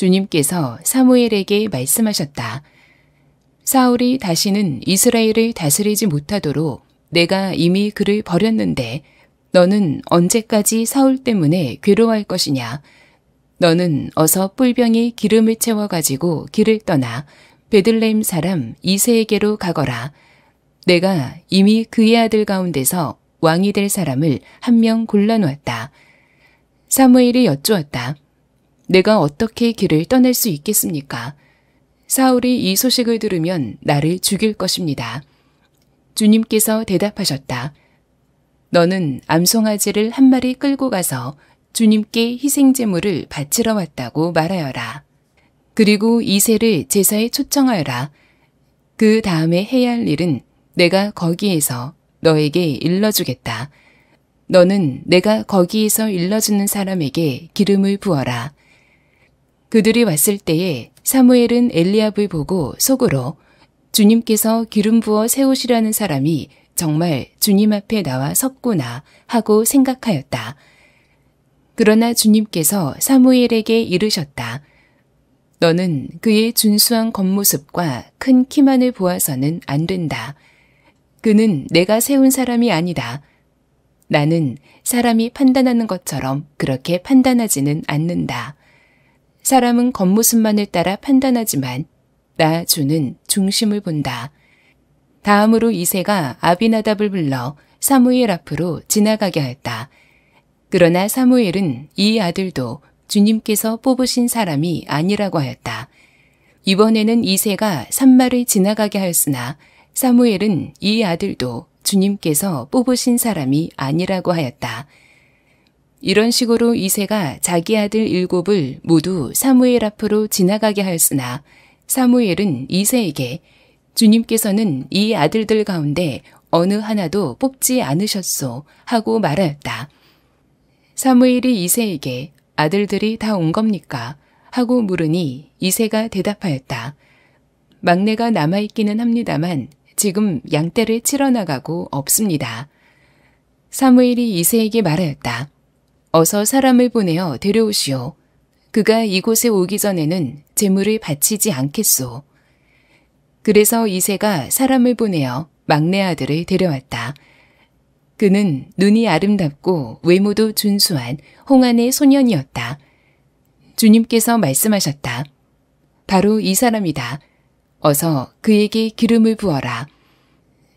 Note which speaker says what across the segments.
Speaker 1: 주님께서 사무엘에게 말씀하셨다. 사울이 다시는 이스라엘을 다스리지 못하도록 내가 이미 그를 버렸는데 너는 언제까지 사울 때문에 괴로워할 것이냐. 너는 어서 뿔병에 기름을 채워가지고 길을 떠나 베들레헴 사람 이세에게로 가거라. 내가 이미 그의 아들 가운데서 왕이 될 사람을 한 명 골라놓았다. 사무엘이 여쭈었다. 내가 어떻게 길을 떠날 수 있겠습니까? 사울이 이 소식을 들으면 나를 죽일 것입니다. 주님께서 대답하셨다. 너는 암송아지를 한 마리 끌고 가서 주님께 희생제물을 바치러 왔다고 말하여라. 그리고 이세를 제사에 초청하여라. 그 다음에 해야 할 일은 내가 거기에서 너에게 일러주겠다. 너는 내가 거기에서 일러주는 사람에게 기름을 부어라. 그들이 왔을 때에 사무엘은 엘리압을 보고 속으로 주님께서 기름 부어 세우시라는 사람이 정말 주님 앞에 나와 섰구나 하고 생각하였다. 그러나 주님께서 사무엘에게 이르셨다. 너는 그의 준수한 겉모습과 큰 키만을 보아서는 안 된다. 그는 내가 세운 사람이 아니다. 나는 사람이 판단하는 것처럼 그렇게 판단하지는 않는다. 사람은 겉모습만을 따라 판단하지만 나 주는 중심을 본다. 다음으로 이세가 아비나답을 불러 사무엘 앞으로 지나가게 하다 그러나 사무엘은 이 아들도 주님께서 뽑으신 사람이 아니라고 하였다. 이번에는 이세가 산마를 지나가게 하였으나 사무엘은 이 아들도 주님께서 뽑으신 사람이 아니라고 하였다. 이런 식으로 이세가 자기 아들 일곱을 모두 사무엘 앞으로 지나가게 하였으나 사무엘은 이세에게 주님께서는 이 아들들 가운데 어느 하나도 뽑지 않으셨소 하고 말하였다. 사무엘이 이세에게 아들들이 다 온 겁니까? 하고 물으니 이세가 대답하였다. 막내가 남아있기는 합니다만 지금 양떼를 치러 나가고 없습니다. 사무엘이 이세에게 말하였다. 어서 사람을 보내어 데려오시오. 그가 이곳에 오기 전에는 재물을 바치지 않겠소. 그래서 이세가 사람을 보내어 막내 아들을 데려왔다. 그는 눈이 아름답고 외모도 준수한 홍안의 소년이었다. 주님께서 말씀하셨다. 바로 이 사람이다. 어서 그에게 기름을 부어라.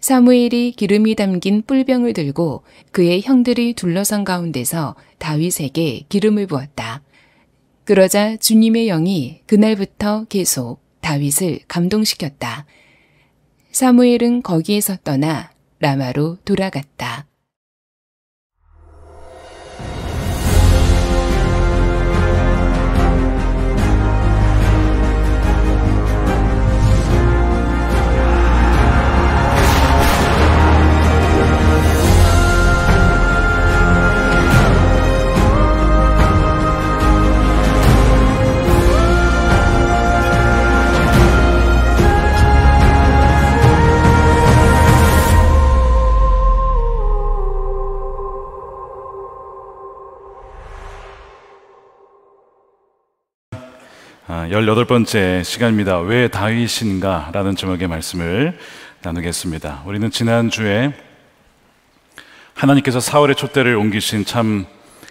Speaker 1: 사무엘이 기름이 담긴 뿔병을 들고 그의 형들이 둘러선 가운데서 다윗에게 기름을 부었다. 그러자 주님의 영이 그날부터 계속 다윗을 감동시켰다. 사무엘은 거기에서 떠나 라마로 돌아갔다.
Speaker 2: 열여덟 번째 시간입니다. 왜 다윗인가? 라는 제목의 말씀을 나누겠습니다. 우리는 지난주에 하나님께서 사월의 촛대를 옮기신 참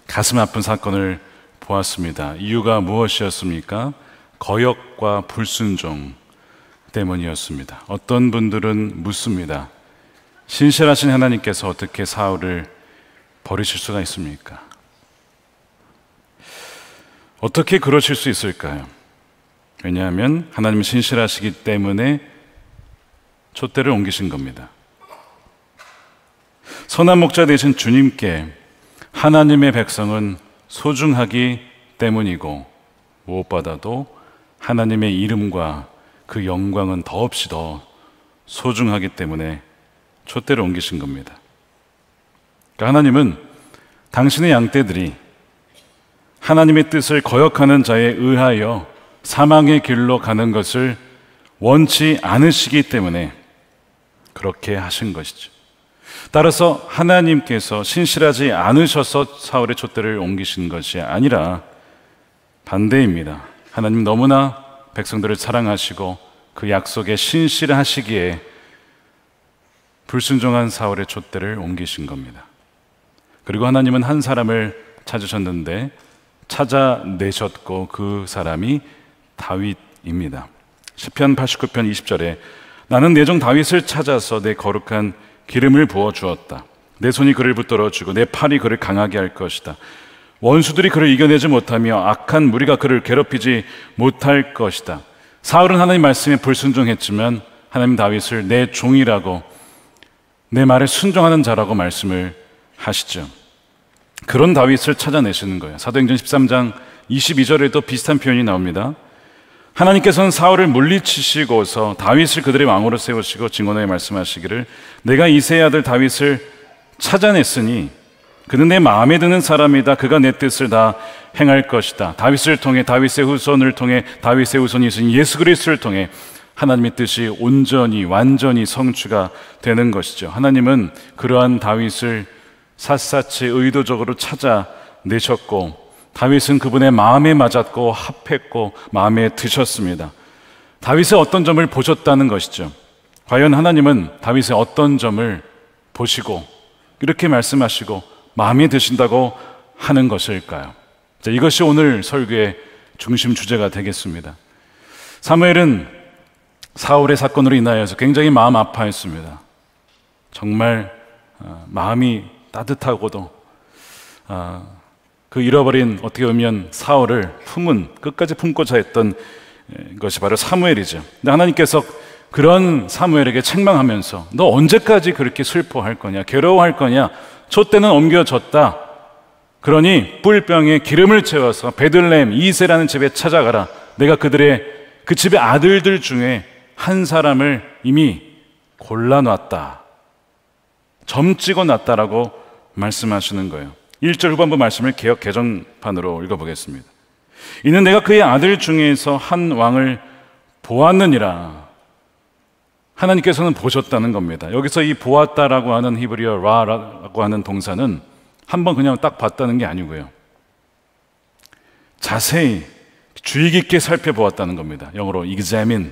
Speaker 2: 가슴 아픈 사건을 보았습니다. 이유가 무엇이었습니까? 거역과 불순종 때문이었습니다. 어떤 분들은 묻습니다. 신실하신 하나님께서 어떻게 사울을 버리실 수가 있습니까? 어떻게 그러실 수 있을까요? 왜냐하면 하나님은 신실하시기 때문에 촛대를 옮기신 겁니다. 선한 목자 되신 주님께 하나님의 백성은 소중하기 때문이고 무엇보다도 하나님의 이름과 그 영광은 더없이 더 소중하기 때문에 촛대를 옮기신 겁니다. 그러니까 하나님은 당신의 양떼들이 하나님의 뜻을 거역하는 자에 의하여 사망의 길로 가는 것을 원치 않으시기 때문에 그렇게 하신 것이죠. 따라서 하나님께서 신실하지 않으셔서 사울의 촛대를 옮기신 것이 아니라 반대입니다. 하나님 너무나 백성들을 사랑하시고 그 약속에 신실하시기에 불순종한 사울의 촛대를 옮기신 겁니다. 그리고 하나님은 한 사람을 찾으셨는데 찾아내셨고 그 사람이 다윗입니다. 시편 89편 20절에 나는 내 종 다윗을 찾아서 내 거룩한 기름을 부어 주었다. 내 손이 그를 붙들어 주고 내 팔이 그를 강하게 할 것이다. 원수들이 그를 이겨내지 못하며 악한 무리가 그를 괴롭히지 못할 것이다. 사울은 하나님 말씀에 불순종했지만 하나님 다윗을 내 종이라고 내 말에 순종하는 자라고 말씀을 하시죠. 그런 다윗을 찾아내시는 거예요. 사도행전 13장 22절에도 비슷한 표현이 나옵니다. 하나님께서는 사울을 물리치시고서 다윗을 그들의 왕으로 세우시고 증언에 말씀하시기를 내가 이세의 아들 다윗을 찾아냈으니 그는 내 마음에 드는 사람이다. 그가 내 뜻을 다 행할 것이다. 다윗을 통해 다윗의 후손을 통해 다윗의 후손이 신 예수 그리스도를 통해 하나님의 뜻이 온전히 완전히 성취가 되는 것이죠. 하나님은 그러한 다윗을 샅샅이 의도적으로 찾아내셨고 다윗은 그분의 마음에 맞았고 합했고 마음에 드셨습니다. 다윗의 어떤 점을 보셨다는 것이죠. 과연 하나님은 다윗의 어떤 점을 보시고 이렇게 말씀하시고 마음에 드신다고 하는 것일까요? 자, 이것이 오늘 설교의 중심 주제가 되겠습니다. 사무엘은 사울의 사건으로 인하여서 굉장히 마음 아파했습니다. 정말 어, 마음이 따뜻하고도 어, 그 잃어버린 어떻게 보면 사울을 품은 끝까지 품고자 했던 것이 바로 사무엘이죠. 근데 하나님께서 그런 사무엘에게 책망하면서 너 언제까지 그렇게 슬퍼할 거냐, 괴로워할 거냐. 저 때는 옮겨졌다. 그러니 뿔병에 기름을 채워서 베들레헴 이세라는 집에 찾아가라. 내가 그들의 그 집의 아들들 중에 한 사람을 이미 골라놨다. 점찍어 놨다라고 말씀하시는 거예요. 1절 후반부 말씀을 개혁 개정판으로 읽어보겠습니다. 이는 내가 그의 아들 중에서 한 왕을 보았느니라. 하나님께서는 보셨다는 겁니다. 여기서 이 보았다라고 하는 히브리어 라라고 하는 동사는 한번 그냥 딱 봤다는 게 아니고요. 자세히 주의 깊게 살펴보았다는 겁니다. 영어로 examine.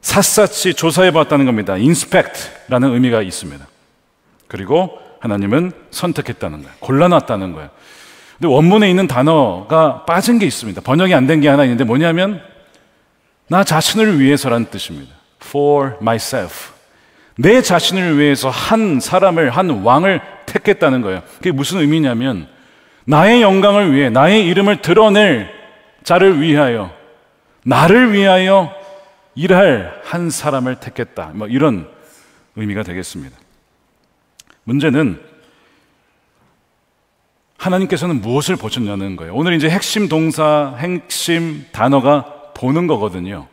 Speaker 2: 샅샅이 조사해 봤다는 겁니다. inspect라는 의미가 있습니다. 그리고 하나님은 선택했다는 거예요. 골라놨다는 거예요. 근데 원문에 있는 단어가 빠진 게 있습니다. 번역이 안 된 게 하나 있는데 뭐냐면 나 자신을 위해서란 뜻입니다. For myself. 내 자신을 위해서 한 사람을, 한 왕을 택했다는 거예요. 그게 무슨 의미냐면 나의 영광을 위해, 나의 이름을 드러낼 자를 위하여, 나를 위하여 일할 한 사람을 택했다. 뭐 이런 의미가 되겠습니다. 문제는 하나님께서는 무엇을 보셨냐는 거예요. 오늘 이제 핵심 동사, 핵심 단어가 보는 거거든요.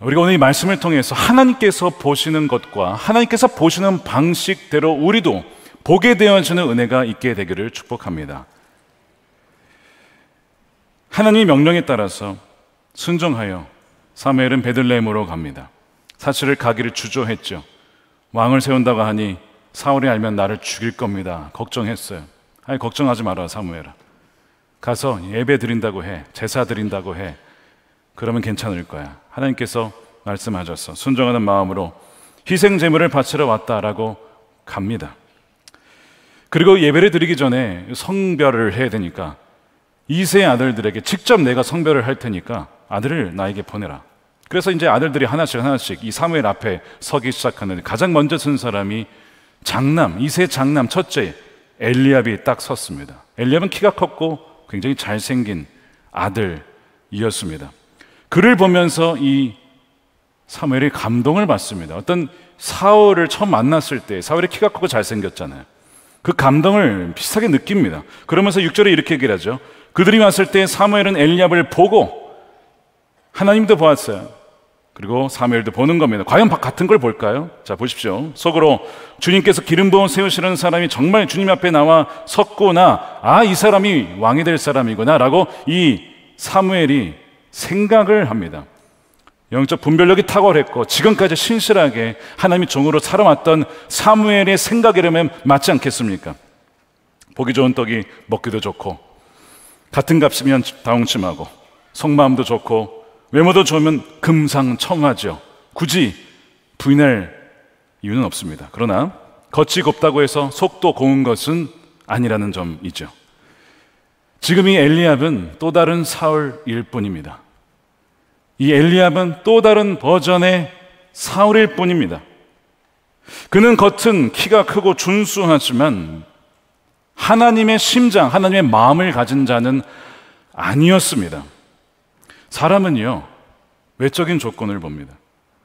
Speaker 2: 우리가 오늘 이 말씀을 통해서 하나님께서 보시는 것과 하나님께서 보시는 방식대로 우리도 보게 되어지는 은혜가 있게 되기를 축복합니다. 하나님의 명령에 따라서 순종하여 사무엘은 베들레헴으로 갑니다. 사실을 가기를 주저했죠. 왕을 세운다고 하니 사울이 알면 나를 죽일 겁니다. 걱정했어요. 아니 걱정하지 마라 사무엘아. 가서 예배 드린다고 해. 제사 드린다고 해. 그러면 괜찮을 거야. 하나님께서 말씀하셨어. 순종하는 마음으로 희생 제물을 바치러 왔다라고 갑니다. 그리고 예배를 드리기 전에 성별을 해야 되니까 이세 아들들에게 직접 내가 성별을 할 테니까 아들을 나에게 보내라. 그래서 이제 아들들이 하나씩 하나씩 이 사무엘 앞에 서기 시작하는 가장 먼저 선 사람이 장남, 이세 장남 첫째 엘리압이 딱 섰습니다. 엘리압은 키가 컸고 굉장히 잘생긴 아들이었습니다. 그를 보면서 이 사무엘이 감동을 받습니다. 어떤 사울을 처음 만났을 때 사울이 키가 크고 잘생겼잖아요. 그 감동을 비슷하게 느낍니다. 그러면서 6절에 이렇게 얘기를 하죠. 그들이 왔을 때 사무엘은 엘리압을 보고 하나님도 보았어요. 그리고 사무엘도 보는 겁니다. 과연 같은 걸 볼까요? 자, 보십시오. 속으로 주님께서 기름 부음 세우시는 사람이 정말 주님 앞에 나와 섰구나. 아, 이 사람이 왕이 될 사람이구나라고 이 사무엘이 생각을 합니다. 영적 분별력이 탁월했고 지금까지 신실하게 하나님의 종으로 살아왔던 사무엘의 생각이라면 맞지 않겠습니까? 보기 좋은 떡이 먹기도 좋고 같은 값이면 다홍침하고 속마음도 좋고 외모도 좋으면 금상첨화죠. 굳이 부인할 이유는 없습니다. 그러나 겉이 곱다고 해서 속도 고운 것은 아니라는 점이죠. 지금 이 엘리압은 또 다른 사울일 뿐입니다. 이 엘리압은 또 다른 버전의 사울일 뿐입니다. 그는 겉은 키가 크고 준수하지만 하나님의 심장, 하나님의 마음을 가진 자는 아니었습니다. 사람은요, 외적인 조건을 봅니다.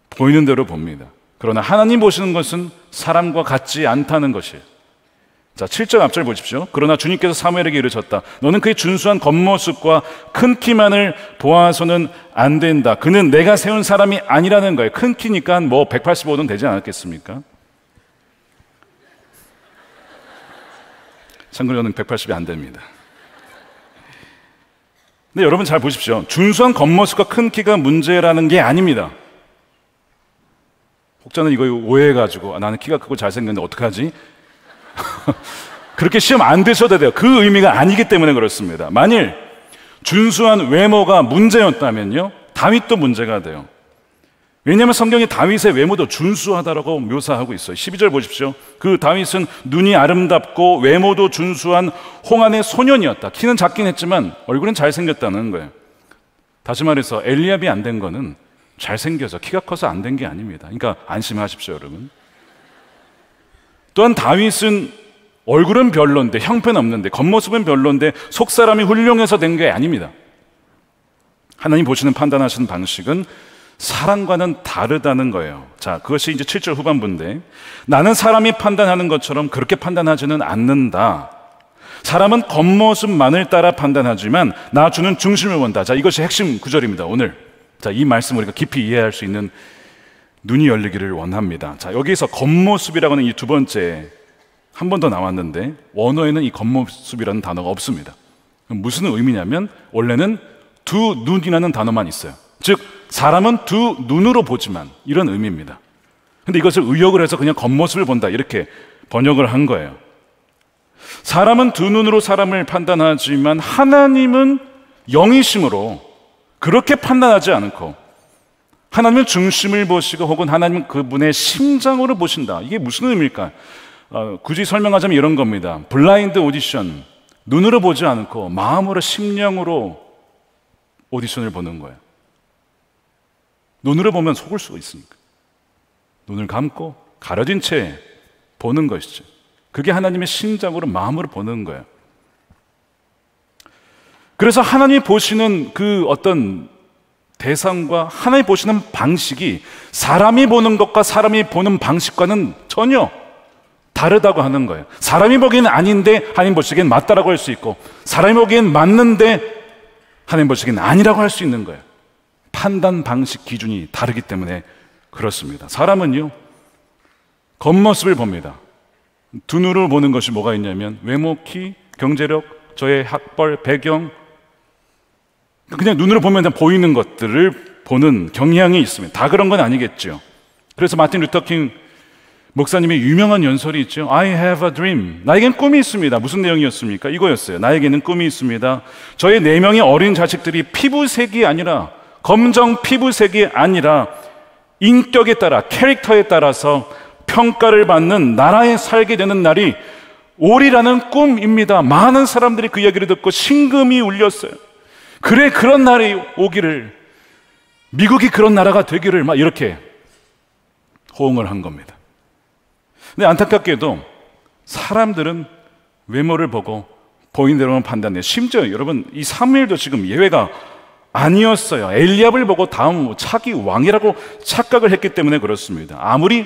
Speaker 2: 보이는 대로 봅니다. 그러나 하나님 보시는 것은 사람과 같지 않다는 것이에요. 자, 7절 앞절 보십시오. 그러나 주님께서 사무엘에게 이르셨다. 너는 그의 준수한 겉모습과 큰 키만을 보아서는 안 된다. 그는 내가 세운 사람이 아니라는 거예요. 큰 키니까 뭐 185는 되지 않았겠습니까? 참고로 저는 180이 안 됩니다. 근데 네, 여러분 잘 보십시오. 준수한 겉모습과 큰 키가 문제라는 게 아닙니다. 혹자는 이거 오해해가지고 아, 나는 키가 크고 잘생겼는데 어떡하지? 그렇게 시험 안 되셔도 돼요. 그 의미가 아니기 때문에 그렇습니다. 만일 준수한 외모가 문제였다면요. 다윗도 문제가 돼요. 왜냐하면 성경이 다윗의 외모도 준수하다라고 묘사하고 있어요. 12절 보십시오. 그 다윗은 눈이 아름답고 외모도 준수한 홍안의 소년이었다. 키는 작긴 했지만 얼굴은 잘생겼다는 거예요. 다시 말해서 엘리압이 안 된 거는 잘생겨서 키가 커서 안 된 게 아닙니다. 그러니까 안심하십시오, 여러분. 또한 다윗은 얼굴은 별론데 형편 없는데 겉모습은 별론데 속 사람이 훌륭해서 된 게 아닙니다. 하나님 보시는 판단하시는 방식은 사랑과는 다르다는 거예요. 자, 그것이 이제 7절 후반부인데 나는 사람이 판단하는 것처럼 그렇게 판단하지는 않는다. 사람은 겉모습만을 따라 판단하지만 나 주는 중심을 본다. 자, 이것이 핵심 구절입니다. 오늘. 자, 이 말씀 우리가 깊이 이해할 수 있는 눈이 열리기를 원합니다. 자, 여기서 에 겉모습이라고 하는 이 두 번째 한 번 더 나왔는데 원어에는 이 겉모습이라는 단어가 없습니다. 무슨 의미냐면 원래는 두 눈이라는 단어만 있어요. 즉 사람은 두 눈으로 보지만 이런 의미입니다. 근데 이것을 의역을 해서 그냥 겉모습을 본다 이렇게 번역을 한 거예요. 사람은 두 눈으로 사람을 판단하지만 하나님은 영이심으로 그렇게 판단하지 않고 하나님은 중심을 보시고 혹은 하나님 그분의 심장으로 보신다. 이게 무슨 의미일까? 어, 굳이 설명하자면 이런 겁니다. 블라인드 오디션. 눈으로 보지 않고 마음으로 심령으로 오디션을 보는 거예요. 눈으로 보면 속을 수가 있습니까 눈을 감고 가려진 채 보는 것이죠. 그게 하나님의 신작으로 마음으로 보는 거예요. 그래서 하나님이 보시는 그 어떤 대상과 하나님이 보시는 방식이 사람이 보는 것과 사람이 보는 방식과는 전혀 다르다고 하는 거예요. 사람이 보기엔 아닌데 하나님 보시기엔 맞다라고 할 수 있고 사람이 보기엔 맞는데 하나님 보시기엔 아니라고 할 수 있는 거예요. 판단 방식 기준이 다르기 때문에 그렇습니다. 사람은요, 겉모습을 봅니다. 두눈으 보는 것이 뭐가 있냐면 외모, 키, 경제력, 저의 학벌, 배경 그냥 눈으로 보면 그냥 보이는 것들을 보는 경향이 있습니다. 다 그런 건 아니겠죠. 그래서 마틴 루터킹 목사님의 유명한 연설이 있죠. I have a dream. 나에겐 꿈이 있습니다. 무슨 내용이었습니까? 이거였어요. 나에게는 꿈이 있습니다. 저의 네 명의 어린 자식들이 피부색이 아니라 검정 피부색이 아니라 인격에 따라 캐릭터에 따라서 평가를 받는 나라에 살게 되는 날이 올이라는 꿈입니다. 많은 사람들이 그 이야기를 듣고 심금이 울렸어요. 그래 그런 날이 오기를 미국이 그런 나라가 되기를 막 이렇게 호응을 한 겁니다. 근데 안타깝게도 사람들은 외모를 보고 보인 대로만 판단해요. 심지어 여러분 이 사무엘도 지금 예외가 아니었어요. 엘리압을 보고 다음 차기 왕이라고 착각을 했기 때문에 그렇습니다. 아무리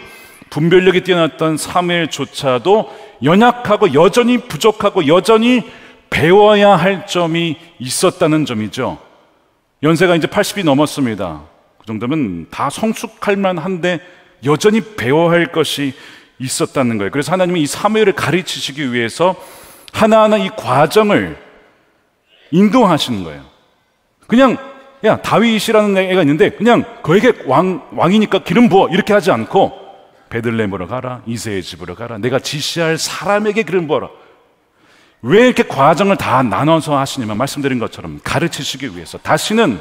Speaker 2: 분별력이 뛰어났던 사무엘조차도 연약하고 여전히 부족하고 여전히 배워야 할 점이 있었다는 점이죠. 연세가 이제 80이 넘었습니다. 그 정도면 다 성숙할 만한데 여전히 배워야 할 것이 있었다는 거예요. 그래서 하나님은 이 사무엘을 가르치시기 위해서 하나하나 이 과정을 인도하시는 거예요. 그냥 야 다윗이라는 애가 있는데 그냥 그에게 왕, 왕이니까 기름 부어 이렇게 하지 않고 베들레헴으로 가라 이세의 집으로 가라 내가 지시할 사람에게 기름 부어라 왜 이렇게 과정을 다 나눠서 하시냐면 말씀드린 것처럼 가르치시기 위해서 다시는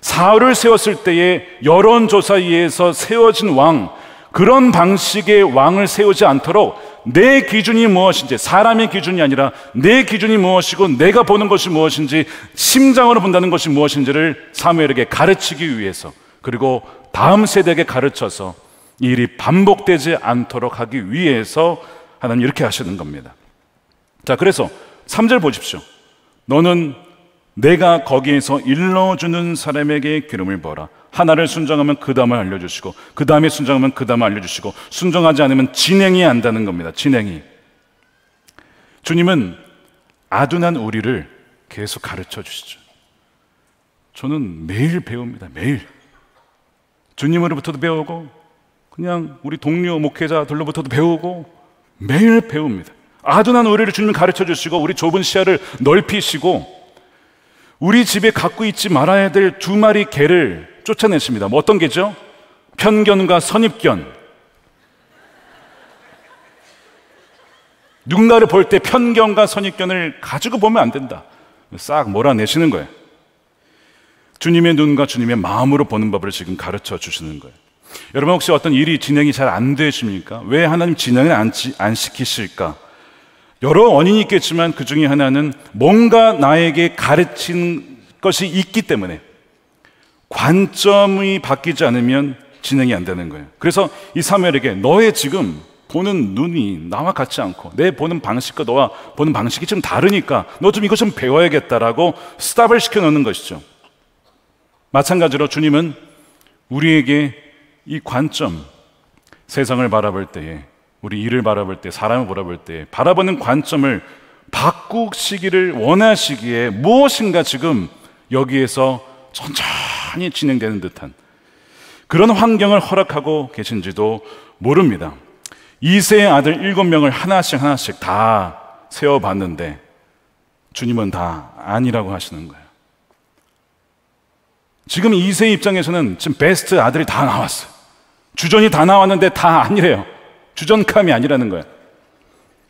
Speaker 2: 사흘을 세웠을 때에 여론조사에 의해서 세워진 왕 그런 방식의 왕을 세우지 않도록 내 기준이 무엇인지, 사람의 기준이 아니라 내 기준이 무엇이고 내가 보는 것이 무엇인지, 심장으로 본다는 것이 무엇인지를 사무엘에게 가르치기 위해서, 그리고 다음 세대에게 가르쳐서 이 일이 반복되지 않도록 하기 위해서 하나님 이렇게 하시는 겁니다. 자, 그래서 3절 보십시오. 너는 내가 거기에서 일러주는 사람에게 기름을 부어라. 하나를 순정하면그 다음을 알려주시고 그 다음에 순정하면그 다음을 알려주시고 순정하지 않으면 진행이 안다는 겁니다. 진행이. 주님은 아둔한 우리를 계속 가르쳐 주시죠. 저는 매일 배웁니다. 매일. 주님으로부터도 배우고 그냥 우리 동료 목회자들로부터도 배우고 매일 배웁니다. 아둔한 우리를 주님 가르쳐 주시고 우리 좁은 시야를 넓히시고 우리 집에 갖고 있지 말아야 될 두 마리 개를 쫓아냈습니다. 뭐 어떤 게죠? 편견과 선입견. 누군가를 볼 때 편견과 선입견을 가지고 보면 안 된다. 싹 몰아내시는 거예요. 주님의 눈과 주님의 마음으로 보는 법을 지금 가르쳐 주시는 거예요. 여러분 혹시 어떤 일이 진행이 잘 안 되십니까? 왜 하나님 진행을 안, 안 시키실까? 여러 원인이 있겠지만 그 중에 하나는 뭔가 나에게 가르친 것이 있기 때문에 관점이 바뀌지 않으면 진행이 안 되는 거예요. 그래서 이 사무엘에게 너의 지금 보는 눈이 나와 같지 않고 내 보는 방식과 너와 보는 방식이 좀 다르니까 너 좀 이것 좀 배워야겠다라고 스탑을 시켜 놓는 것이죠. 마찬가지로 주님은 우리에게 이 관점, 세상을 바라볼 때에 우리 일을 바라볼 때, 사람을 바라볼 때 바라보는 관점을 바꾸시기를 원하시기에 무엇인가 지금 여기에서 천천 천이 진행되는 듯한 그런 환경을 허락하고 계신지도 모릅니다. 이세의 아들 일곱 명을 하나씩 하나씩 다 세어봤는데 주님은 다 아니라고 하시는 거예요. 지금 이세 입장에서는 지금 베스트 아들이 다 나왔어요. 주전이 다 나왔는데 다 아니래요. 주전감이 아니라는 거예요.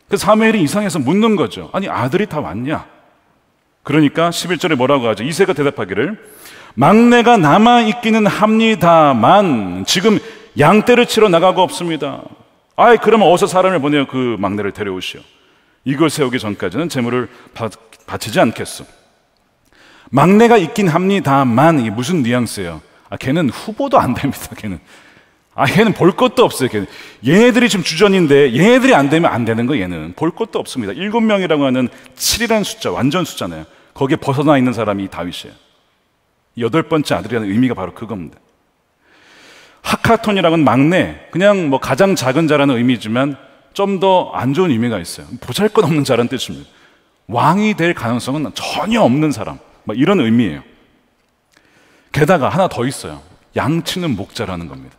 Speaker 2: 그 사무엘이 이상해서 묻는 거죠. 아니 아들이 다 왔냐? 그러니까 11절에 뭐라고 하죠? 이세가 대답하기를 막내가 남아있기는 합니다만 지금 양떼를 치러 나가고 없습니다. 아이, 그러면 어서 사람을 보내요. 그 막내를 데려오시오. 이걸 세우기 전까지는 재물을 바, 바치지 않겠소. 막내가 있긴 합니다만 이게 무슨 뉘앙스예요? 아, 걔는 후보도 안 됩니다. 걔는. 아, 얘는 볼 것도 없어요. 걔는. 얘네들이 지금 주전인데 얘네들이 안 되면 안 되는 거 얘는. 볼 것도 없습니다. 일곱 명이라고 하는 칠이라는 숫자, 완전 숫자네요. 거기에 벗어나 있는 사람이 다윗이에요. 여덟 번째 아들이라는 의미가 바로 그겁니다. 하카톤이라는 막내, 그냥 뭐 가장 작은 자라는 의미지만 좀 더 안 좋은 의미가 있어요. 보잘 것 없는 자라는 뜻입니다. 왕이 될 가능성은 전혀 없는 사람. 뭐 이런 의미예요. 게다가 하나 더 있어요. 양치는 목자라는 겁니다.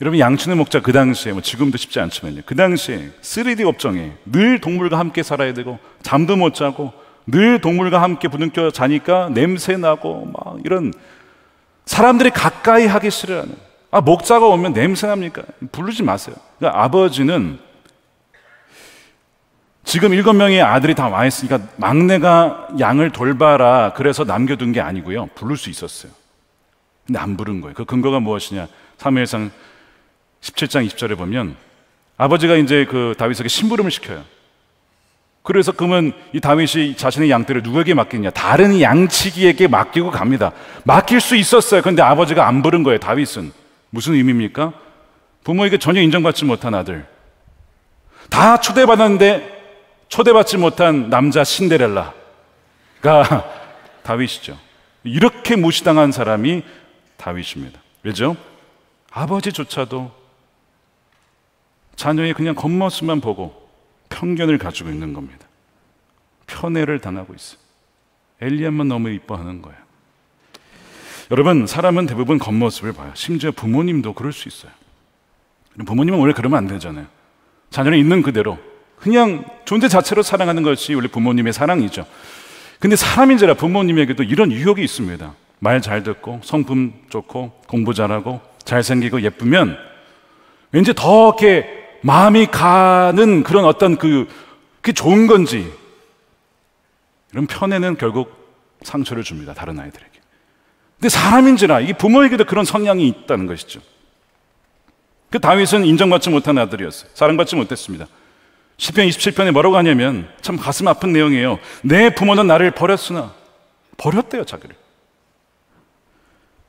Speaker 2: 여러분 양치는 목자 그 당시에 뭐 지금도 쉽지 않지만요. 그 당시에 3D 업종에 늘 동물과 함께 살아야 되고 잠도 못 자고 늘 동물과 함께 부둥켜 자니까 냄새 나고 막 이런 사람들이 가까이 하기 싫어하는 아 목자가 오면 냄새 납니까? 부르지 마세요. 그러니까 아버지는 지금 일곱 명의 아들이 다 와 있으니까 막내가 양을 돌봐라 그래서 남겨둔 게 아니고요. 부를 수 있었어요. 근데 안 부른 거예요. 그 근거가 무엇이냐? 사무엘상 17장 20절에 보면 아버지가 이제 그 다윗에게 심부름을 시켜요. 그래서 그러면 이 다윗이 자신의 양떼를 누구에게 맡기냐? 다른 양치기에게 맡기고 갑니다. 맡길 수 있었어요. 그런데 아버지가 안 부른 거예요, 다윗은. 무슨 의미입니까? 부모에게 전혀 인정받지 못한 아들. 다 초대받았는데 초대받지 못한 남자 신데렐라가 다윗이죠. 이렇게 무시당한 사람이 다윗입니다. 왜죠? 아버지조차도 자녀의 그냥 겉모습만 보고 편견을 가지고 있는 겁니다. 편애를 당하고 있어요. 엘리야만 너무 이뻐하는 거예요. 여러분, 사람은 대부분 겉모습을 봐요. 심지어 부모님도 그럴 수 있어요. 부모님은 원래 그러면 안 되잖아요. 자녀는 있는 그대로 그냥 존재 자체로 사랑하는 것이 원래 부모님의 사랑이죠. 근데 사람인지라 부모님에게도 이런 유혹이 있습니다. 말 잘 듣고 성품 좋고 공부 잘하고 잘생기고 예쁘면 왠지 더 이렇게 마음이 가는 그런 어떤 그, 그게 좋은 건지, 이런 편애는 결국 상처를 줍니다. 다른 아이들에게. 근데 사람인지라, 이 부모에게도 그런 성향이 있다는 것이죠. 그 다윗은 인정받지 못한 아들이었어요. 사랑받지 못했습니다. 10편 27편에 뭐라고 하냐면 참 가슴 아픈 내용이에요. 내 부모는 나를 버렸으나 버렸대요, 자기를.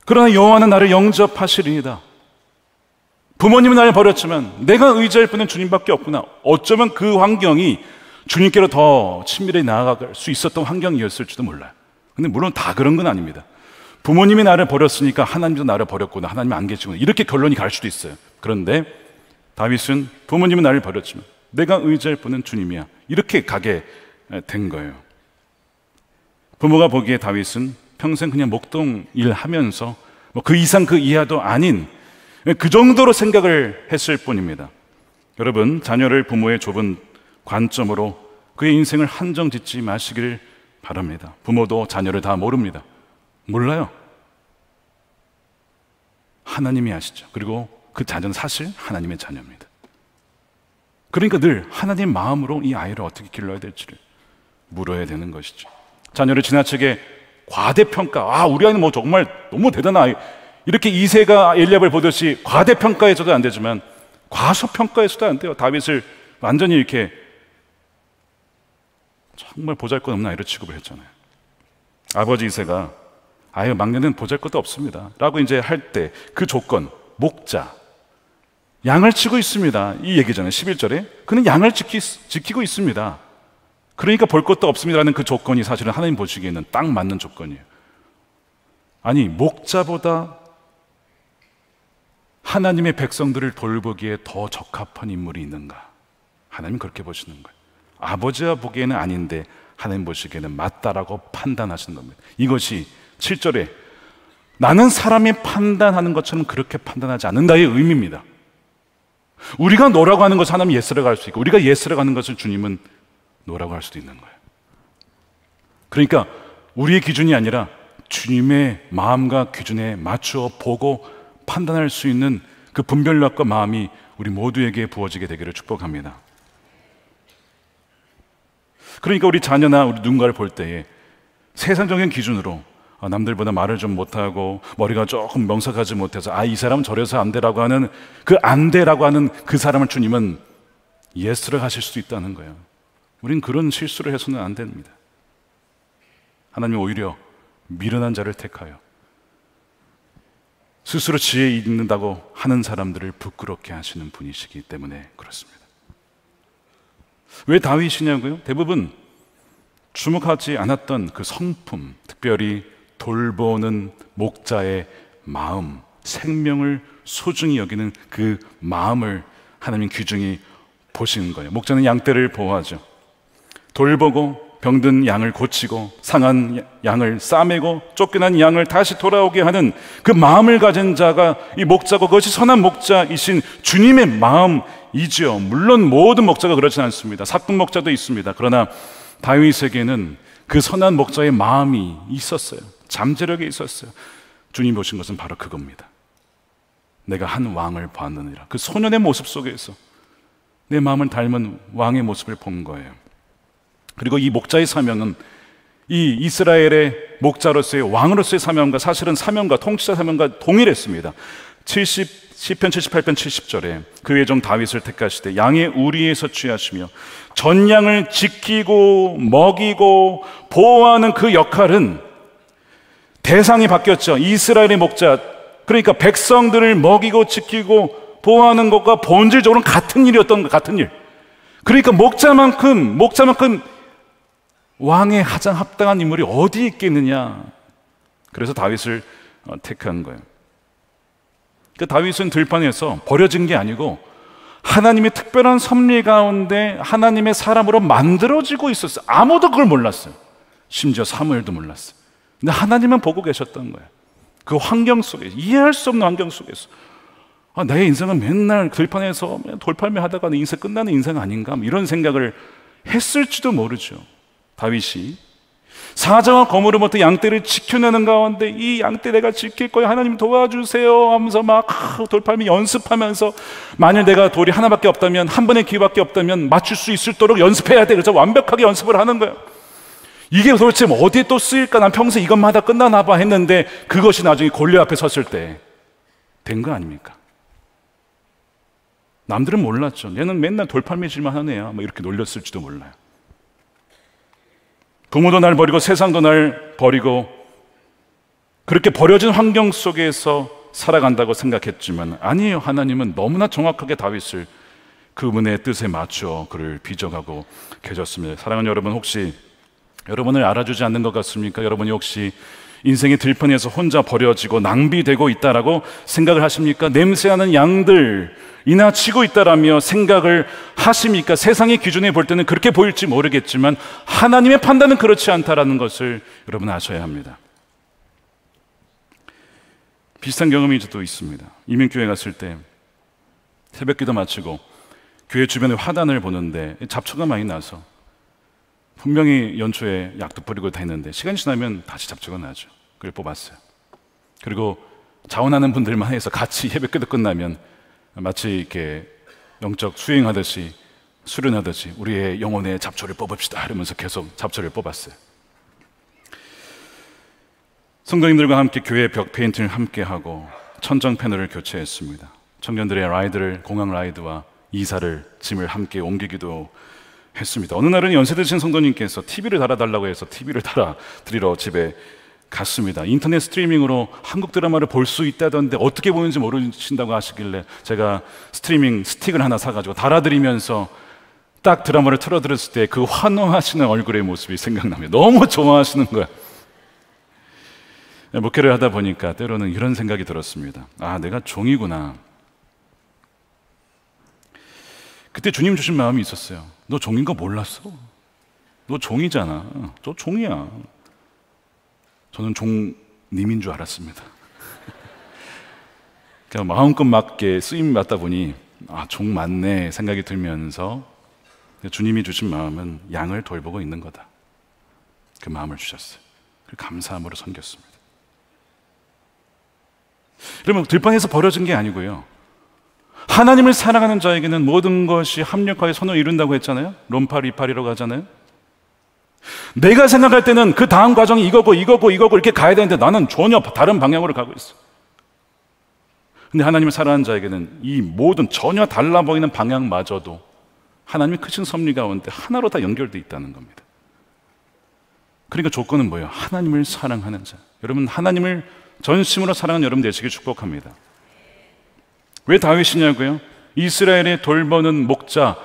Speaker 2: 그러나 여호와는 나를 영접하시리이다. 부모님은 나를 버렸지만 내가 의지할 분은 주님밖에 없구나. 어쩌면 그 환경이 주님께로 더 친밀히 나아갈 수 있었던 환경이었을지도 몰라요. 근데 물론 다 그런 건 아닙니다. 부모님이 나를 버렸으니까 하나님도 나를 버렸구나. 하나님 안 계시구나. 이렇게 결론이 갈 수도 있어요. 그런데 다윗은 부모님은 나를 버렸지만 내가 의지할 분은 주님이야. 이렇게 가게 된 거예요. 부모가 보기에 다윗은 평생 그냥 목동 일 하면서 뭐 그 이상 그 이하도 아닌 그 정도로 생각을 했을 뿐입니다. 여러분, 자녀를 부모의 좁은 관점으로 그의 인생을 한정 짓지 마시길 바랍니다. 부모도 자녀를 다 모릅니다. 몰라요. 하나님이 아시죠. 그리고 그 자녀는 사실 하나님의 자녀입니다. 그러니까 늘 하나님 마음으로 이 아이를 어떻게 길러야 될지를 물어야 되는 것이죠. 자녀를 지나치게 과대평가, 아, 우리 아이는 뭐 정말 너무 대단한 아이, 이렇게 이세가 엘리압을 보듯이 과대평가해서도 안 되지만 과소평가해서도 안 돼요. 다윗을 완전히 이렇게 정말 보잘것없나이런 취급을 했잖아요. 아버지 이세가 아예 막내는 보잘것도 없습니다. 라고 이제 할 때 그 조건 목자 양을 치고 있습니다. 이 얘기잖아요. 11절에 그는 양을 지키, 지키고 있습니다. 그러니까 볼 것도 없습니다라는 그 조건이 사실은 하나님 보시기에는 딱 맞는 조건이에요. 아니 목자보다 하나님의 백성들을 돌보기에 더 적합한 인물이 있는가? 하나님 그렇게 보시는 거예요. 아버지가 보기에는 아닌데 하나님 보시기에는 맞다라고 판단하신 겁니다. 이것이 7절에 나는 사람이 판단하는 것처럼 그렇게 판단하지 않는다의 의미입니다. 우리가 너라고 하는 것을 하나님 예스라고 수 있고 우리가 예스라고 는 것을 주님은 너라고 할 수도 있는 거예요. 그러니까 우리의 기준이 아니라 주님의 마음과 기준에 맞추어 보고 판단할 수 있는 그 분별력과 마음이 우리 모두에게 부어지게 되기를 축복합니다. 그러니까 우리 자녀나 우리 누군가를 볼 때에 세상적인 기준으로 아, 남들보다 말을 좀 못하고 머리가 조금 명석하지 못해서 아, 이 사람은 저래서 안 되라고 하는 그 안 되라고 하는 그 사람을 주님은 예스를 하실 수 있다는 거예요. 우린 그런 실수를 해서는 안 됩니다. 하나님 오히려 미련한 자를 택하여 스스로 지혜 있는다고 하는 사람들을 부끄럽게 하시는 분이시기 때문에 그렇습니다. 왜 다윗이냐고요? 대부분 주목하지 않았던 그 성품, 특별히 돌보는 목자의 마음, 생명을 소중히 여기는 그 마음을 하나님 귀중히 보시는 거예요. 목자는 양떼를 보호하죠. 돌보고 병든 양을 고치고 상한 양을 싸매고 쫓겨난 양을 다시 돌아오게 하는 그 마음을 가진 자가 이 목자고 그것이 선한 목자이신 주님의 마음이지요. 물론 모든 목자가 그렇지 않습니다. 사쁜 목자도 있습니다. 그러나 다윗에게는 그 선한 목자의 마음이 있었어요. 잠재력이 있었어요. 주님 보신 것은 바로 그겁니다. 내가 한 왕을 봤느니라. 그 소년의 모습 속에서 내 마음을 닮은 왕의 모습을 본 거예요. 그리고 이 목자의 사명은 이 이스라엘의 목자로서의 왕으로서의 사명과 사실은 사명과 통치자 사명과 동일했습니다. 70 1 0편 78편 70절에 그 외에 다윗을 택하시되 양의 우리에서 취하시며 전양을 지키고 먹이고 보호하는 그 역할은 대상이 바뀌었죠. 이스라엘의 목자 그러니까 백성들을 먹이고 지키고 보호하는 것과 본질적으로는 같은 일이었던 것 같은 일. 그러니까 목자만큼 목자만큼 왕의 가장 합당한 인물이 어디 있겠느냐. 그래서 다윗을 어, 택한 거예요. 그 다윗은 들판에서 버려진 게 아니고 하나님의 특별한 섭리 가운데 하나님의 사람으로 만들어지고 있었어요. 아무도 그걸 몰랐어요. 심지어 사무엘도 몰랐어요. 근데 하나님은 보고 계셨던 거예요. 그 환경 속에 이해할 수 없는 환경 속에서 아, 내 인생은 맨날 들판에서 돌팔매 하다가 인생 끝나는 인생 아닌가 이런 생각을 했을지도 모르죠. 다윗이 사자와 거물로부터 양떼를 지켜내는 가운데 이 양떼 내가 지킬 거야 하나님 도와주세요 하면서 막 돌팔미 연습하면서 만약 내가 돌이 하나밖에 없다면 한 번의 기회밖에 없다면 맞출 수 있을도록 연습해야 돼 그래서 완벽하게 연습을 하는 거예요 이게 도대체 뭐 어디에 또 쓰일까 난 평생 이것마다 끝나나 봐 했는데 그것이 나중에 권리 앞에 섰을 때 된 거 아닙니까? 남들은 몰랐죠 얘는 맨날 돌팔미질만 하네요뭐 이렇게 놀렸을지도 몰라요 부모도 날 버리고 세상도 날 버리고 그렇게 버려진 환경 속에서 살아간다고 생각했지만 아니에요. 하나님은 너무나 정확하게 다윗을 그분의 뜻에 맞춰 그를 빚어가고 계셨습니다. 사랑하는 여러분 혹시 여러분을 알아주지 않는 것 같습니까? 여러분이 혹시 인생의 들판에서 혼자 버려지고 낭비되고 있다라고 생각을 하십니까? 냄새나는 양들 이나 치고 있다라며 생각을 하십니까? 세상의 기준에 볼 때는 그렇게 보일지 모르겠지만 하나님의 판단은 그렇지 않다라는 것을 여러분 아셔야 합니다. 비슷한 경험이 저도 있습니다. 이민교회 갔을 때 새벽기도 마치고 교회 주변에 화단을 보는데 잡초가 많이 나서 분명히 연초에 약도 뿌리고 다 했는데 시간이 지나면 다시 잡초가 나죠. 그걸 뽑았어요. 그리고 자원하는 분들만 해서 같이 예배기도 끝나면 마치 이렇게 영적 수행하듯이 수련하듯이 우리의 영혼의 잡초를 뽑읍시다 이러면서 계속 잡초를 뽑았어요. 성도님들과 함께 교회 벽 페인팅을 함께 하고 천정 패널을 교체했습니다. 청년들의 라이드를 공항 라이드와 이사를 짐을 함께 옮기기도 했습니다. 어느 날은 연세 드신 성도님께서 TV를 달아달라고 해서 TV를 달아 드리러 집에 갔습니다. 인터넷 스트리밍으로 한국 드라마를 볼 수 있다던데 어떻게 보는지 모르신다고 하시길래 제가 스트리밍 스틱을 하나 사가지고 달아드리면서 딱 드라마를 틀어드렸을 때 그 환호하시는 얼굴의 모습이 생각나면 너무 좋아하시는 거야. 네, 목회를 하다 보니까 때로는 이런 생각이 들었습니다. 아, 내가 종이구나. 그때 주님 주신 마음이 있었어요. 너 종인 거 몰랐어. 너 종이잖아. 너 어, 종이야. 저는 종님인 줄 알았습니다. 그냥 그러니까 마음껏 맞게 쓰임 받다 보니 아, 종 맞네 생각이 들면서 주님이 주신 마음은 양을 돌보고 있는 거다. 그 마음을 주셨어요. 감사함으로 섬겼습니다. 여러분, 들판에서 버려진 게 아니고요. 하나님을 사랑하는 자에게는 모든 것이 합력하여 선을 이룬다고 했잖아요. 롬파리파리라고 하잖아요. 내가 생각할 때는 그 다음 과정이 이거고 뭐, 이거고 뭐, 이거고 뭐 이렇게 가야 되는데 나는 전혀 다른 방향으로 가고 있어. 근데 하나님을 사랑하는 자에게는 이 모든 전혀 달라 보이는 방향마저도 하나님의 크신 섭리 가운데 하나로 다 연결돼 있다는 겁니다. 그러니까 조건은 뭐예요? 하나님을 사랑하는 자. 여러분 하나님을 전심으로 사랑하는 여러분 되시길 축복합니다. 왜 다윗이냐고요? 이스라엘의 돌보는 목자,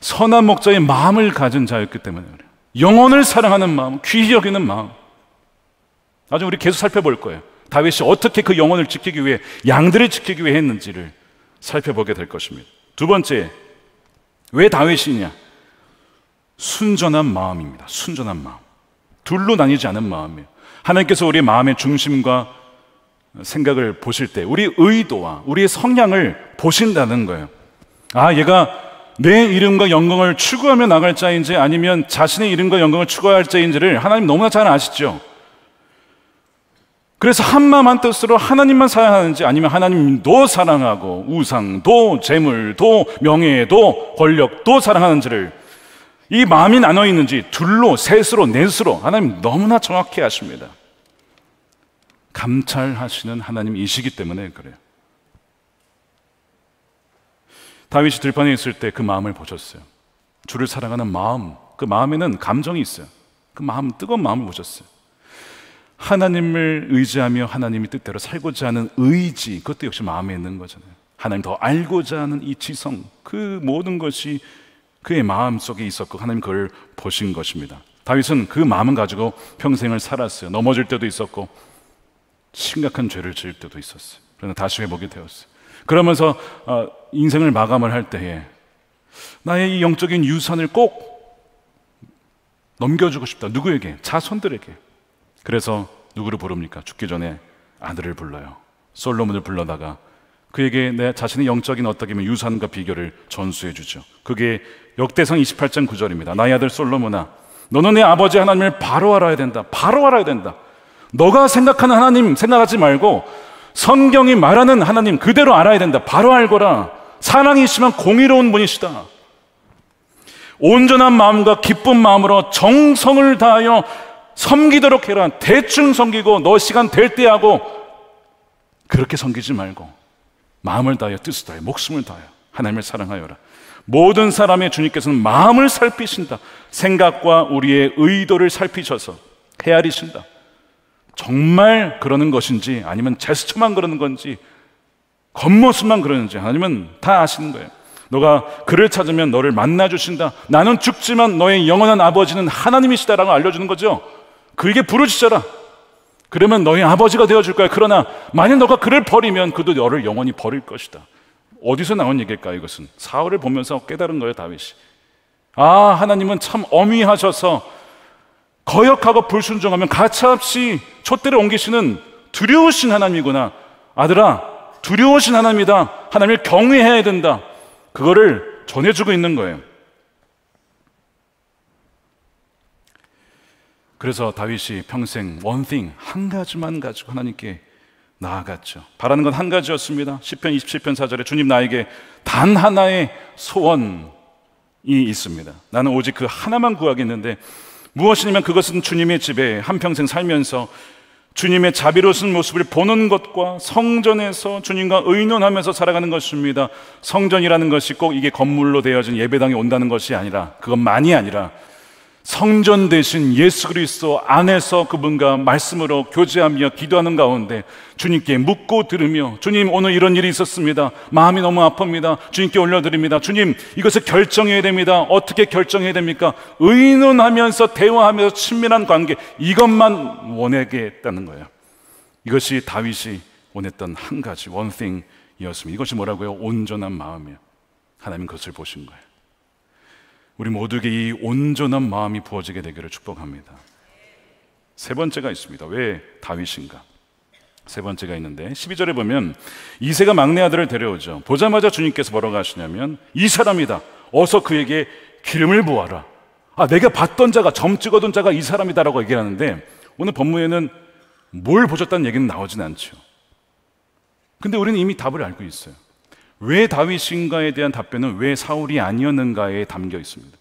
Speaker 2: 선한 목자의 마음을 가진 자였기 때문에 그래요. 영혼을 사랑하는 마음, 귀히 여기는 마음. 아주 우리 계속 살펴볼 거예요. 다윗이 어떻게 그 영혼을 지키기 위해 양들을 지키기 위해 했는지를 살펴보게 될 것입니다. 두 번째, 왜 다윗이냐? 순전한 마음입니다. 순전한 마음. 둘로 나뉘지 않은 마음이에요. 하나님께서 우리 마음의 중심과 생각을 보실 때 우리 의도와 우리의 성향을 보신다는 거예요. 아, 얘가 내 이름과 영광을 추구하며 나갈 자인지 아니면 자신의 이름과 영광을 추구할 자인지를 하나님 너무나 잘 아시죠. 그래서 한마음 한뜻으로 하나님만 사랑하는지 아니면 하나님도 사랑하고 우상도 재물도 명예도 권력도 사랑하는지를 이 마음이 나눠 있는지 둘로 셋으로 넷으로 하나님 너무나 정확히 아십니다. 감찰하시는 하나님이시기 때문에 그래요. 다윗이 들판에 있을 때 그 마음을 보셨어요. 주를 사랑하는 마음, 그 마음에는 감정이 있어요. 그 마음, 뜨거운 마음을 보셨어요. 하나님을 의지하며 하나님이 뜻대로 살고자 하는 의지, 그것도 역시 마음에 있는 거잖아요. 하나님 더 알고자 하는 이 지성, 그 모든 것이 그의 마음 속에 있었고 하나님 그걸 보신 것입니다. 다윗은 그 마음을 가지고 평생을 살았어요. 넘어질 때도 있었고 심각한 죄를 지을 때도 있었어요. 그러나 다시 회복이 되었어요. 그러면서 어, 인생을 마감을 할 때에 나의 이 영적인 유산을 꼭 넘겨주고 싶다. 누구에게? 자손들에게. 그래서 누구를 부릅니까? 죽기 전에 아들을 불러요. 솔로몬을 불러다가 그에게 내 자신의 영적인 어떻게 보면 유산과 비결을 전수해 주죠. 그게 역대상 28장 9절입니다. 나의 아들 솔로몬아, 너는 내 아버지 하나님을 바로 알아야 된다. 바로 알아야 된다. 너가 생각하는 하나님 생각하지 말고 성경이 말하는 하나님 그대로 알아야 된다. 바로 알거라. 사랑이 있으면 공의로운 분이시다. 온전한 마음과 기쁜 마음으로 정성을 다하여 섬기도록 해라. 대충 섬기고 너 시간 될 때 하고 그렇게 섬기지 말고 마음을 다하여 뜻을 다하여 목숨을 다하여 하나님을 사랑하여라. 모든 사람의 주님께서는 마음을 살피신다. 생각과 우리의 의도를 살피셔서 헤아리신다. 정말 그러는 것인지 아니면 제스처만 그러는 건지 겉모습만 그러는지 아니면 다 아시는 거예요. 너가 그를 찾으면 너를 만나 주신다. 나는 죽지만 너의 영원한 아버지는 하나님이시다라고 알려주는 거죠. 그게 부르짖어라. 그러면 너의 아버지가 되어줄 거야. 그러나 만약 너가 그를 버리면 그도 너를 영원히 버릴 것이다. 어디서 나온 얘기일까 이것은 사울을 보면서 깨달은 거예요 다윗이. 아 하나님은 참 어미하셔서 거역하고 불순종하면 가차없이 촛대를 옮기시는 두려우신 하나님이구나. 아들아, 두려우신 하나님이다. 하나님을 경외해야 된다. 그거를 전해주고 있는 거예요. 그래서 다윗이 평생 one thing, 한 가지만 가지고 하나님께 나아갔죠. 바라는 건 한 가지였습니다. 10편, 27편, 4절에 주님 나에게 단 하나의 소원이 있습니다. 나는 오직 그 하나만 구하겠는데 무엇이냐면 그것은 주님의 집에 한평생 살면서 주님의 자비로우신 모습을 보는 것과 성전에서 주님과 의논하면서 살아가는 것입니다. 성전이라는 것이 꼭 이게 건물로 되어진 예배당에 온다는 것이 아니라 그것만이 아니라 성전 대신 예수 그리스도 안에서 그분과 말씀으로 교제하며 기도하는 가운데 주님께 묻고 들으며 주님 오늘 이런 일이 있었습니다. 마음이 너무 아픕니다. 주님께 올려드립니다. 주님 이것을 결정해야 됩니다. 어떻게 결정해야 됩니까? 의논하면서 대화하면서 친밀한 관계 이것만 원하게 했다는 거예요. 이것이 다윗이 원했던 한 가지 원띵이었습니다 이것이 뭐라고요? 온전한 마음이에요. 하나님 그것을 보신 거예요. 우리 모두에게 이 온전한 마음이 부어지게 되기를 축복합니다. 세 번째가 있습니다. 왜 다윗인가? 세 번째가 있는데 12절에 보면 이세가 막내 아들을 데려오죠. 보자마자 주님께서 뭐라고 하시냐면 이 사람이다. 어서 그에게 기름을 부어라. 아, 내가 봤던 자가 점 찍어둔 자가 이 사람이다라고 얘기하는데 오늘 법무에는 뭘 보셨다는 얘기는 나오진 않죠. 근데 우리는 이미 답을 알고 있어요. 왜 다윗인가에 대한 답변은 왜 사울이 아니었는가에 담겨 있습니다.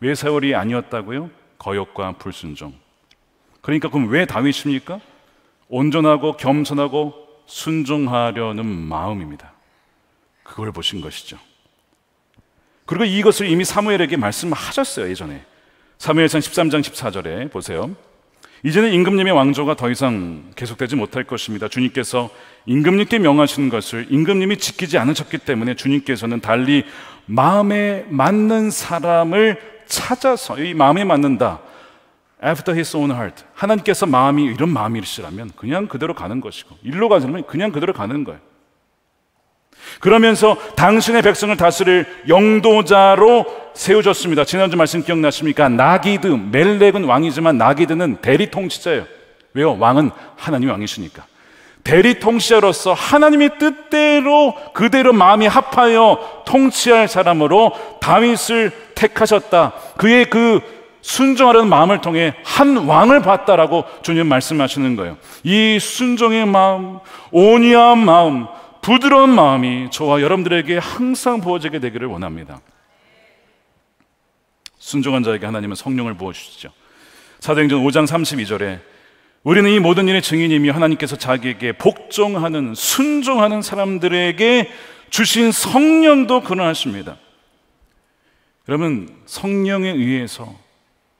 Speaker 2: 왜 사울이 아니었다고요? 거역과 불순종. 그러니까 그럼 왜 다윗입니까? 온전하고 겸손하고 순종하려는 마음입니다. 그걸 보신 것이죠. 그리고 이것을 이미 사무엘에게 말씀하셨어요, 예전에. 사무엘상 13장 14절에 보세요. 이제는 임금님의 왕조가 더 이상 계속되지 못할 것입니다. 주님께서 임금님께 명하신 것을 임금님이 지키지 않으셨기 때문에 주님께서는 달리 마음에 맞는 사람을 찾아서 이 마음에 맞는다. After his own heart. 하나님께서 마음이 이런 마음이시라면 그냥 그대로 가는 것이고 일로 가자면 그냥 그대로 가는 거예요. 그러면서 당신의 백성을 다스릴 영도자로 세워셨습니다 지난주 말씀 기억나십니까? 나기드, 멜렉은 왕이지만 나기드는 대리 통치자예요. 왜요? 왕은 하나님 왕이시니까. 대리 통치자로서 하나님의 뜻대로 그대로 마음이 합하여 통치할 사람으로 다윗을 택하셨다. 그의 그 순종하려는 마음을 통해 한 왕을 봤다라고 주님 말씀하시는 거예요. 이 순종의 마음, 온유한 마음, 부드러운 마음이 저와 여러분들에게 항상 부어지게 되기를 원합니다. 순종한 자에게 하나님은 성령을 부어주시죠. 사도행전 5장 32절에 우리는 이 모든 일의 증인이며 하나님께서 자기에게 복종하는, 순종하는 사람들에게 주신 성령도 근원하십니다. 여러분, 성령에 의해서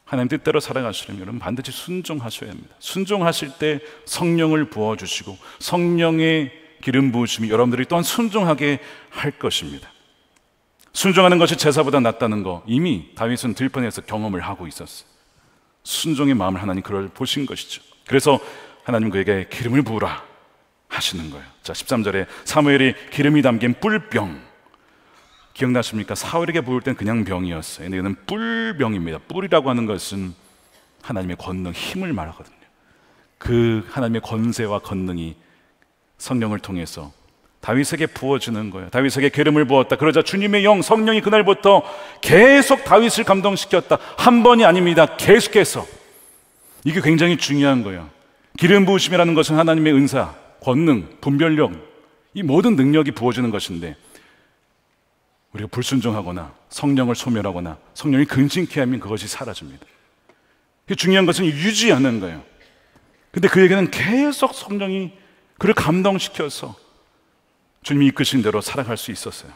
Speaker 2: 하나님 뜻대로 살아가시려면 여러분 반드시 순종하셔야 합니다. 순종하실 때 성령을 부어주시고 성령의 기름 부으심이 여러분들이 또한 순종하게 할 것입니다. 순종하는 것이 제사보다 낫다는 거 이미 다윗은 들판에서 경험을 하고 있었어요. 순종의 마음을 하나님 그를 보신 것이죠. 그래서 하나님 그에게 기름을 부으라 하시는 거예요. 자, 13절에 사무엘이 기름이 담긴 뿔병 기억나십니까? 사울에게 부을 땐 그냥 병이었어요. 근데 이는 뿔병입니다. 뿔이라고 하는 것은 하나님의 권능, 힘을 말하거든요. 그 하나님의 권세와 권능이 성령을 통해서 다윗에게 부어주는 거예요. 다윗에게 괴름을 부었다. 그러자 주님의 영, 성령이 그날부터 계속 다윗을 감동시켰다. 한 번이 아닙니다. 계속해서. 이게 굉장히 중요한 거예요. 기름 부으심이라는 것은 하나님의 은사, 권능, 분별력, 이 모든 능력이 부어지는 것인데, 우리가 불순종하거나 성령을 소멸하거나 성령이 근심케 하면 그것이 사라집니다. 중요한 것은 유지하는 거예요. 근데 그에게는 계속 성령이 그를 감동시켜서 주님이 이끄신 대로 살아갈 수 있었어요.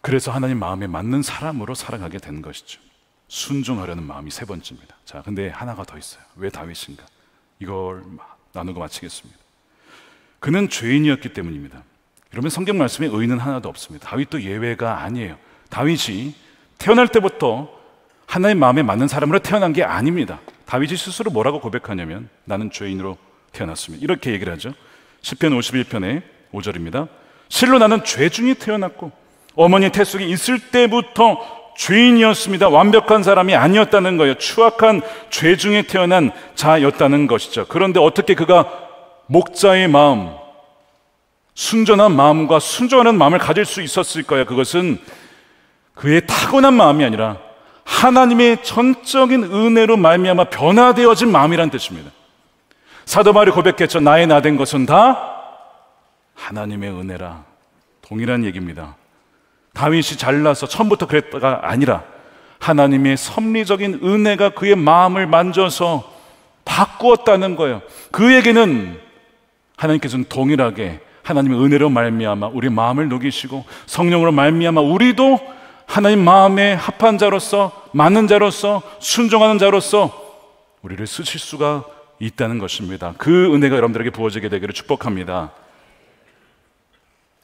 Speaker 2: 그래서 하나님 마음에 맞는 사람으로 살아가게 된 것이죠. 순종하려는 마음이 세 번째입니다. 자, 근데 하나가 더 있어요. 왜 다윗인가? 이걸 나누고 마치겠습니다. 그는 죄인이었기 때문입니다. 여러분 성경 말씀에 의인은 하나도 없습니다. 다윗도 예외가 아니에요. 다윗이 태어날 때부터 하나의 마음에 맞는 사람으로 태어난 게 아닙니다. 다윗이 스스로 뭐라고 고백하냐면 나는 죄인으로 태어났습니다. 이렇게 얘기를 하죠. 10편 51편의 5절입니다. 실로 나는 죄중에 태어났고 어머니 태숙에 있을 때부터 죄인이었습니다. 완벽한 사람이 아니었다는 거예요. 추악한 죄중에 태어난 자였다는 것이죠. 그런데 어떻게 그가 목자의 마음, 순전한 마음과 순종하는 마음을 가질 수 있었을까요? 그것은 그의 타고난 마음이 아니라 하나님의 전적인 은혜로 말미암아 변화되어진 마음이란 뜻입니다. 사도 바울이 고백했죠. 나의 나된 것은 다 하나님의 은혜라. 동일한 얘기입니다. 다윗이 잘나서 처음부터 그랬다가 아니라 하나님의 섭리적인 은혜가 그의 마음을 만져서 바꾸었다는 거예요. 그에게는 하나님께서는 동일하게 하나님의 은혜로 말미암아 우리 마음을 녹이시고 성령으로 말미암아 우리도 하나님 마음의 합한 자로서 맞는 자로서 순종하는 자로서 우리를 쓰실 수가 있다는 것입니다. 그 은혜가 여러분들에게 부어지게 되기를 축복합니다.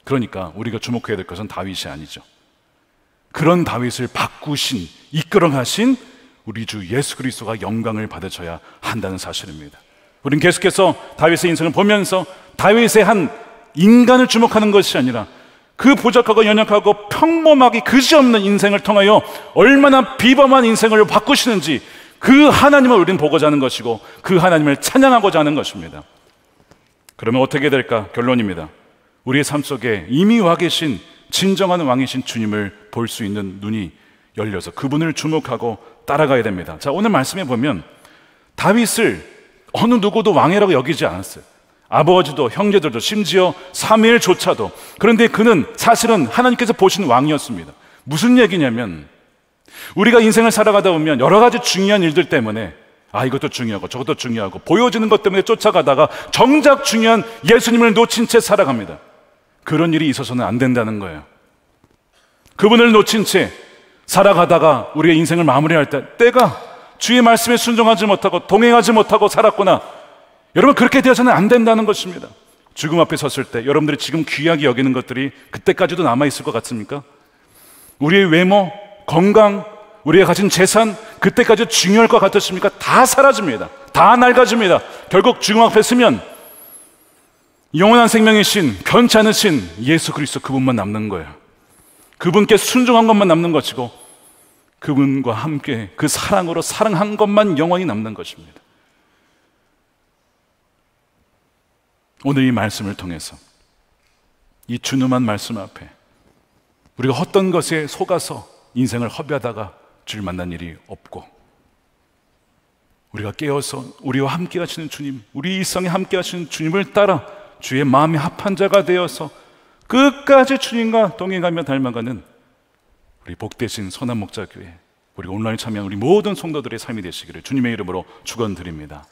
Speaker 2: 그러니까 우리가 주목해야 될 것은 다윗이 아니죠. 그런 다윗을 바꾸신, 이끌어 가신 우리 주 예수 그리스도가 영광을 받으셔야 한다는 사실입니다. 우리 계속해서 다윗의 인생을 보면서 다윗의 한 인간을 주목하는 것이 아니라 그부적하고 연약하고 평범하기 그지없는 인생을 통하여 얼마나 비범한 인생을 바꾸시는지 그 하나님을 우리는 보고자 하는 것이고 그 하나님을 찬양하고자 하는 것입니다. 그러면 어떻게 될까? 결론입니다. 우리의 삶 속에 이미 와 계신 진정한 왕이신 주님을 볼 수 있는 눈이 열려서 그분을 주목하고 따라가야 됩니다. 자, 오늘 말씀해 보면 다윗을 어느 누구도 왕이라고 여기지 않았어요. 아버지도 형제들도 심지어 사무엘조차도 그런데 그는 사실은 하나님께서 보신 왕이었습니다. 무슨 얘기냐면 우리가 인생을 살아가다 보면 여러 가지 중요한 일들 때문에 아 이것도 중요하고 저것도 중요하고 보여지는 것 때문에 쫓아가다가 정작 중요한 예수님을 놓친 채 살아갑니다. 그런 일이 있어서는 안 된다는 거예요. 그분을 놓친 채 살아가다가 우리의 인생을 마무리할 때 때가 주의 말씀에 순종하지 못하고 동행하지 못하고 살았구나 여러분 그렇게 되어서는 안 된다는 것입니다. 죽음 앞에 섰을 때 여러분들이 지금 귀하게 여기는 것들이 그때까지도 남아 있을 것 같습니까? 우리의 외모, 건강, 우리가 가진 재산 그때까지 중요할 것 같았습니까? 다 사라집니다. 다 낡아집니다. 결국 죽음 앞에 서면 영원한 생명의 신, 괜찮으신 예수 그리스도 그분만 남는 거예요. 그분께 순종한 것만 남는 것이고 그분과 함께 그 사랑으로 사랑한 것만 영원히 남는 것입니다. 오늘 이 말씀을 통해서 이주님한 말씀 앞에 우리가 어던 것에 속아서 인생을 허비하다가 주를 만난 일이 없고 우리가 깨어서 우리와 함께 하시는 주님, 우리 일성에 함께 하시는 주님을 따라 주의 마음의 합한 자가 되어서 끝까지 주님과 동행하며 닮아가는 우리 복되신 선한 목자교회, 우리 온라인 참여한 우리 모든 성도들의 삶이 되시기를 주님의 이름으로 축원드립니다.